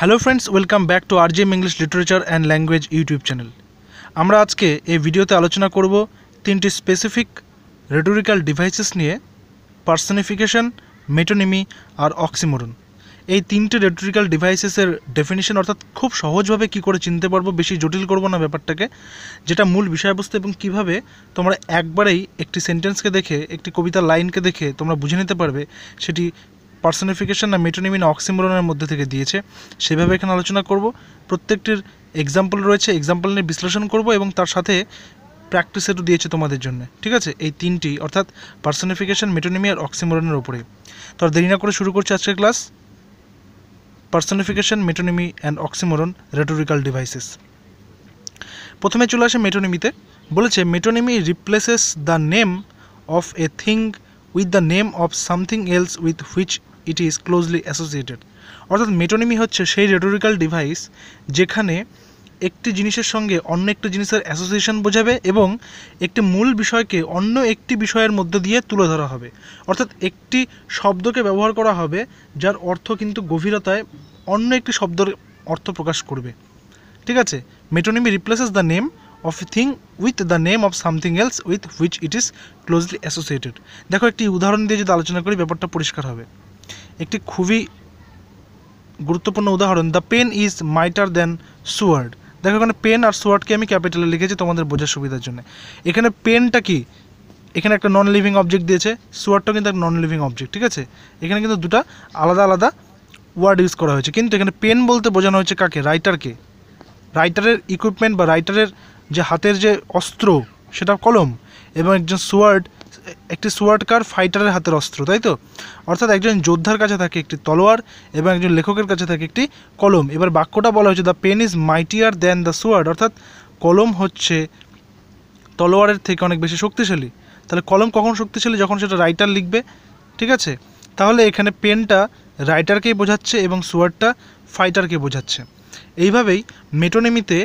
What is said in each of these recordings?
hello friends welcome back to RGM English literature and language YouTube channel আমরা আজকে এই ভিডিওতে আলোচনা করব তিনটি স্পেসিফিক রেটোরিক্যাল ডিভাইসেস নিয়ে পার্সনিফিকেশন মেটোনিমি আর অক্সিমোরন এই তিনটে রেটোরিক্যাল ডিভাইসেসের ডেফিনিশন অর্থাৎ খুব সহজভাবে কি করে চিনতে পারবো বেশি জটিল করবো না ব্যাপারটাকে যেটা মূল বিষয়বস্তু এবং কিভাবে তোমরা একবারেই একটি সেন্টেন্সকে দেখে একটি কবিতার লাইনকে দেখে তোমরা বুঝে নিতে পারবে সেটি পার্সোনিফিকেশন না মেটোনিমিন না অক্সিমরনের মধ্যে থেকে দিয়েছে সেভাবে এখানে আলোচনা করব প্রত্যেকটির এক্সাম্পল রয়েছে এক্সাম্পল নিয়ে বিশ্লেষণ করব এবং তার সাথে প্র্যাকটিসেরও দিয়েছে তোমাদের জন্য ঠিক আছে এই তিনটি অর্থাৎ পার্সোনিফিকেশন মেটোনিমি আর অক্সিমরনের ওপরে তো আর দেরি না করে শুরু করছে আজকের class personification metonymy and oxymoron rhetorical devices প্রথমে চলে আসে মেটোনিমিতে বলেছে metonymy replaces the name of a thing with the name of something else with which it is closely associated অর্থাৎ মেটোনিমি হচ্ছে সেই রেটোরিক্যাল ডিভাইস যেখানে একটি জিনিসের সঙ্গে অন্য একটি জিনিসের অ্যাসোসিয়েশন বোঝাবে এবং একটি মূল বিষয়কে অন্য একটি বিষয়ের মধ্য দিয়ে তুলে ধরা হবে অর্থাৎ একটি শব্দকে ব্যবহার করা হবে যার অর্থ কিন্তু গভীরতায় অন্য একটি শব্দের অর্থ প্রকাশ করবে ঠিক আছে metonymy replaces the name of thing with the name of something else with which it is closely associated দেখো একটি উদাহরণ দিয়ে যদি আলোচনা করি ব্যাপারটা পরিষ্কার হবে একটি খুবই গুরুত্বপূর্ণ উদাহরণ the pen is mightier than sword দেখো এখানে পেন আর সুয়ার্ডকে আমি ক্যাপিটালে লিখেছি তোমাদের বোঝার সুবিধার জন্য এখানে পেনটা কি এখানে একটা নন লিভিং অবজেক্ট দিয়েছে সুয়ার্ডটাও কিন্তু একটা নন লিভিং অবজেক্ট ঠিক আছে এখানে কিন্তু দুটো আলাদা আলাদা ওয়ার্ড ইউজ করা হয়েছে কিন্তু এখানে পেন বলতে বোঝানো হয়েছে কাকে রাইটারকে রাইটারের ইকুইপমেন্ট বা রাইটারের যে হাতের যে অস্ত্র সেটা কলম এবং একজন সুয়ার্ড একটি সুয়ার্ডকার ফাইটারের হাতের অস্ত্র তাই তো অর্থাৎ একজন যোদ্ধার কাছে থাকে একটি তলোয়ার এবং একজন লেখকের কাছে থাকে একটি কলম এবার বাক্যটা বলা হয়েছে the pen is mightier than the sword অর্থাৎ কলম হচ্ছে তলোয়ারের থেকে অনেক বেশি শক্তিশালী তাহলে কলম কখন শক্তিশালী যখন সেটা রাইটার লিখবে ঠিক আছে তাহলে এখানে পেনটা রাইটারকেই বোঝাচ্ছে এবং সুয়ারটা ফাইটারকে বোঝাচ্ছে এইভাবেই মেটোনেমিতে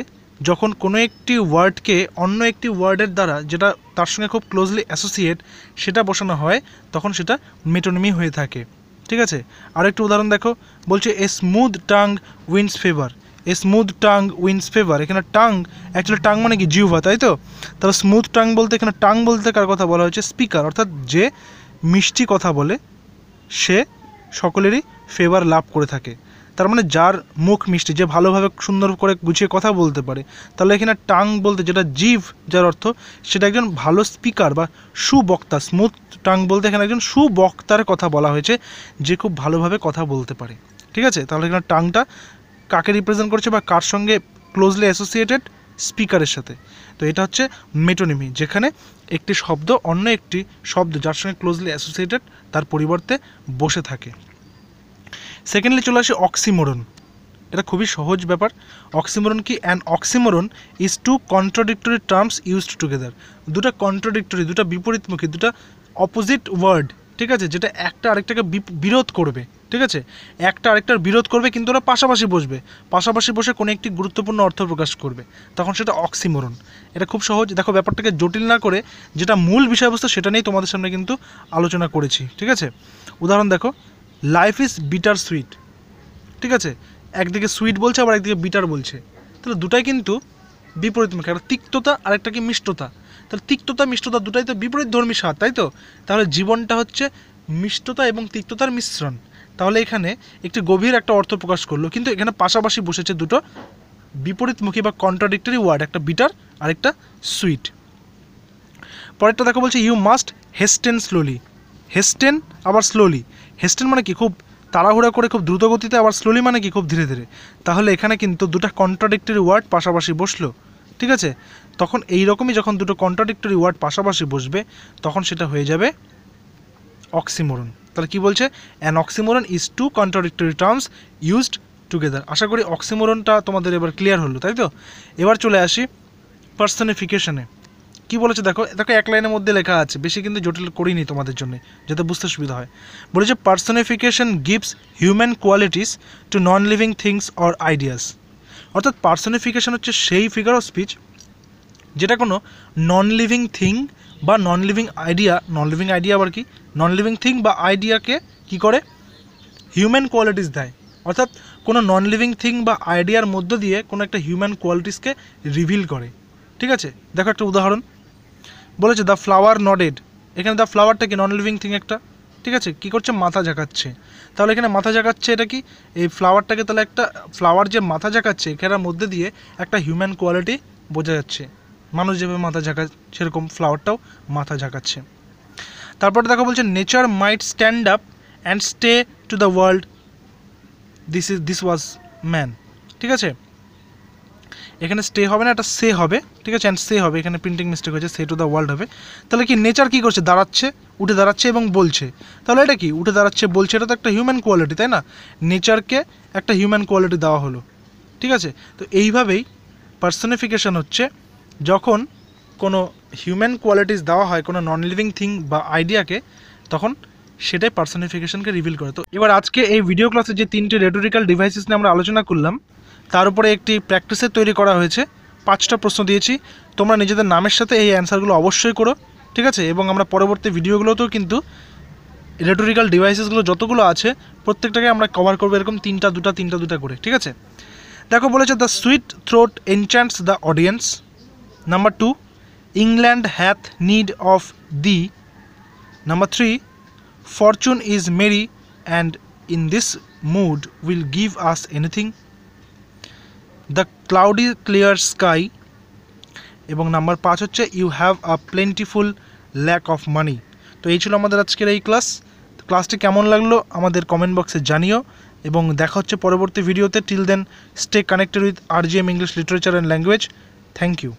যখন কোনো একটি ওয়ার্ডকে অন্য একটি ওয়ার্ডের দ্বারা যেটা তার সঙ্গে খুব ক্লোজলি অ্যাসোসিয়েট সেটা বসানো হয় তখন সেটা মেটোনমি হয়ে থাকে ঠিক আছে আর একটু উদাহরণ দেখো বলছে a smooth tongue wins favour a smooth tongue wins favour এখানে টাং অ্যাকচুয়ালি টাং মানে কি জিউভা তাই তো তাহলে স্মুথ টাং বলতে এখানে টাং বলতে কার কথা বলা হয়েছে স্পিকার অর্থাৎ যে মিষ্টি কথা বলে সে সকলেরই ফেভার লাভ করে থাকে তার মানে যার মুখ মিষ্টি যে ভালোভাবে সুন্দর করে গুছিয়ে কথা বলতে পারে তাহলে এখানে টাং বলতে যেটা জিভ যার অর্থ সেটা একজন ভালো স্পিকার বা সুবক্তা স্মুথ টাং বলতে এখানে একজন সুবক্তার কথা বলা হয়েছে যে খুব ভালোভাবে কথা বলতে পারে ঠিক আছে তাহলে এখানে টাংটা কাকে রিপ্রেজেন্ট করছে বা কার সঙ্গে ক্লোজলি অ্যাসোসিয়েটেড স্পিকারের সাথে তো এটা হচ্ছে মেটোনিমি যেখানে একটি শব্দ অন্য একটি শব্দ যার সঙ্গে ক্লোজলি অ্যাসোসিয়েটেড তার পরিবর্তে বসে থাকে সেকেন্ডলি চলে আসে অক্সিমোরন এটা খুবই সহজ ব্যাপার অক্সিমোরন কি and oxymoron is two contradictory terms used together দুটা কন্ট্রাডিক্টরি দুটা বিপরীতমুখী দুটা অপোজিট ওয়ার্ড ঠিক আছে যেটা একটা আরেকটাকে বিরোধ করবে ঠিক আছে একটা আরেকটার বিরোধ করবে কিন্তু ওরা পাশাপাশি বসবে পাশাপাশি বসে কোনো একটি গুরুত্বপূর্ণ অর্থ প্রকাশ করবে তখন সেটা অক্সিমোরন এটা খুব সহজ দেখো ব্যাপারটাকে জটিল না করে যেটা মূল বিষয়বস্তু সেটা নিয়েই তোমাদের সামনে কিন্তু আলোচনা করেছি ঠিক আছে উদাহরণ দেখো লাইফ ইজ বিটার সুইট ঠিক আছে একদিকে সুইট বলছে আবার একদিকে বিটার বলছে তাহলে দুটাই কিন্তু বিপরীতমুখী মানে একটা তিক্ততা আর একটা কি মিষ্টতা তাহলে তিক্ততা মিষ্টতা দুটাই তো বিপরীত ধর্মী স্বাদ তাই তো তাহলে জীবনটা হচ্ছে মিষ্টতা এবং তিক্ততার মিশ্রণ তাহলে এখানে একটি গভীর একটা অর্থ প্রকাশ করলো কিন্তু এখানে পাশাপাশি বসেছে দুটো বিপরীতমুখী বা কন্ট্রাডিক্টরি ওয়ার্ড একটা বিটার আর একটা সুইট পরেরটা দেখো বলছে you must hasten slowly hasten আবার স্লোলি হেস্টেন মানে কি খুব তাড়াহুড়া করে খুব দ্রুত গতিতে আবার স্লোলি মানে কি খুব ধীরে ধীরে তাহলে এখানে কিন্তু দুটো কন্ট্রাডিক্টরি ওয়ার্ড পাশাপাশি বসলো ঠিক আছে তখন এই রকমই যখন দুটো কন্ট্রাডিক্টরি ওয়ার্ড পাশাপাশি বসবে তখন সেটা হয়ে যাবে অক্সিমোরন তাহলে কি বলছে an oxymoron is two contradictory terms used together আশা করি অক্সিমোরনটা তোমাদের এবার ক্লিয়ার হলো তাই তো এবার চলে আসি পার্সোনিফিকেশনে কি বলেছে দেখো দেখো এক লাইনের মধ্যে লেখা আছে বেশি কিন্তু জটিল করিনি তোমাদের জন্য যাতে বুঝতে সুবিধা হয় বলেছে personification gives human qualities to non living things or ideas অর্থাৎ পার্সোনিফিকেশন হচ্ছে সেই ফিগার অফ স্পিচ যেটা কোনো নন লিভিং থিং বা non living idea non living idea আবার কি নন লিভিং থিং বা আইডিয়াকে কি করে হিউম্যান কোয়ালিটিস দেয় অর্থাৎ কোনো নন লিভিং থিং বা আইডিয়ার মধ্য দিয়ে কোনো একটা হিউম্যান কোয়ালিটিসকে রিভিল করে ঠিক আছে দেখো একটা উদাহরণ বলেছে দ্য ফ্লাওয়ার নডেড এখানে দ্য ফ্লাওয়ারটা কি নন লিভিং থিং একটা ঠিক আছে কি করছে মাথা ঝাঁকাচ্ছে তাহলে এখানে মাথা ঝাঁকাচ্ছে এটা কি এই ফ্লাওয়ারটাকে তাহলে একটা ফ্লাওয়ার যে মাথা ঝাঁকাচ্ছে এখানের মধ্যে দিয়ে একটা হিউম্যান কোয়ালিটি বোঝা যাচ্ছে মানুষ যেভাবে মাথা ঝাঁকা সেরকম ফ্লাওয়ারটাও মাথা ঝাঁকাচ্ছে তারপরে দেখো বলছে nature might stand up and say to the world this is this was man ঠিক আছে এখানে স্টে হবে না এটা সে হবে ঠিক আছে অ্যান্ড সে হবে এখানে প্রিন্টিং মিস্টেক হয়েছে সে টু দ্য ওয়ার্ল্ড হবে তাহলে কি নেচার কী করছে দাঁড়াচ্ছে উঠে দাঁড়াচ্ছে এবং বলছে তাহলে এটা কি উঠে দাঁড়াচ্ছে বলছে এটা তো একটা হিউম্যান কোয়ালিটি তাই না নেচারকে একটা হিউম্যান কোয়ালিটি দেওয়া হলো ঠিক আছে তো এইভাবেই পার্সোনিফিকেশন হচ্ছে যখন কোনো হিউম্যান কোয়ালিটিস দেওয়া হয় কোনো নন লিভিং থিং বা আইডিয়াকে তখন সেটাই পার্সোনিফিকেশনকে রিভিল করে তো এবার আজকে এই ভিডিও ক্লাসে যে তিনটে রেটোরিক্যাল ডিভাইসেস নিয়ে আমরা আলোচনা করলাম তার উপরে একটি প্র্যাকটিসে তৈরি করা হয়েছে পাঁচটা প্রশ্ন দিয়েছি তোমরা নিজেদের নামের সাথে এই অ্যান্সারগুলো অবশ্যই করো ঠিক আছে এবং আমরা পরবর্তী ভিডিওগুলোতেও কিন্তু ইলেকট্রিক্যাল ডিভাইসেসগুলো যতগুলো আছে প্রত্যেকটাকে আমরা কভার করবো এরকম তিনটা দুটা তিনটা দুটা করে ঠিক আছে দেখো বলেছে the sweet throat enchants the audience number two England hath need of the number three fortune is merry and in this mood will give us anything the cloudy clear sky এবং নাম্বার পাঁচ হচ্ছে you have a plentiful lack of money তো এই ছিল আমাদের আজকের এই class ক্লাসটি কেমন লাগলো আমাদের কমেন্ট বক্সে জানিও এবং দেখা হচ্ছে পরবর্তী ভিডিওতে till then stay connected with R G M English literature and language thank you